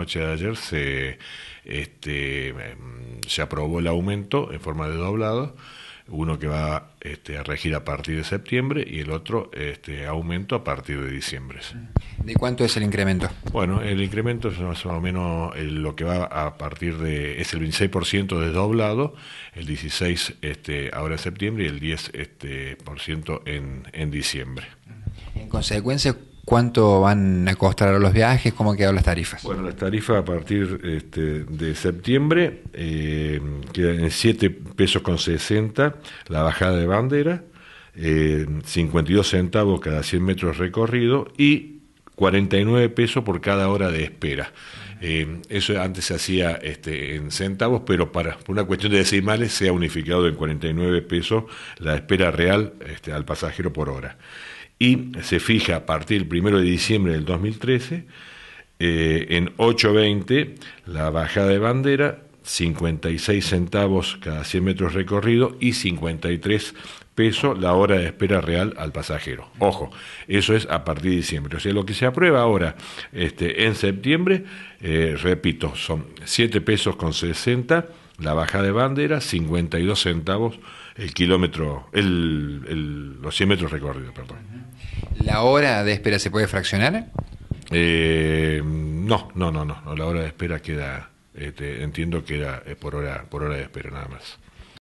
noche de ayer se, este, em, se aprobó el aumento en forma de doblado, uno que va este, a regir a partir de septiembre y el otro este, aumento a partir de diciembre. ¿De cuánto es el incremento? Bueno, el incremento es más o menos lo que va a partir de, es el 26% doblado, el 16% este, ahora en septiembre y el 10% este, por ciento en, en diciembre. En consecuencia, ¿Cuánto van a costar los viajes? ¿Cómo han quedado las tarifas? Bueno, las tarifas a partir este, de septiembre eh, quedan en 7 pesos con 60 la bajada de bandera, eh, 52 centavos cada 100 metros recorrido y 49 pesos por cada hora de espera. Eh, eso antes se hacía este, en centavos, pero para una cuestión de decimales se ha unificado en 49 pesos la espera real este, al pasajero por hora y se fija a partir del 1 de diciembre del 2013 eh, en 8.20 la bajada de bandera, 56 centavos cada 100 metros recorrido y 53 pesos la hora de espera real al pasajero. Ojo, eso es a partir de diciembre. O sea, lo que se aprueba ahora este, en septiembre, eh, repito, son 7 pesos con 60 la bajada de bandera, 52 centavos el kilómetro, el, los 100 metros recorridos, perdón. ¿La hora de espera se puede fraccionar? Eh, no, no, no, no, La hora de espera queda, este, entiendo que era eh, por hora, por hora de espera nada más.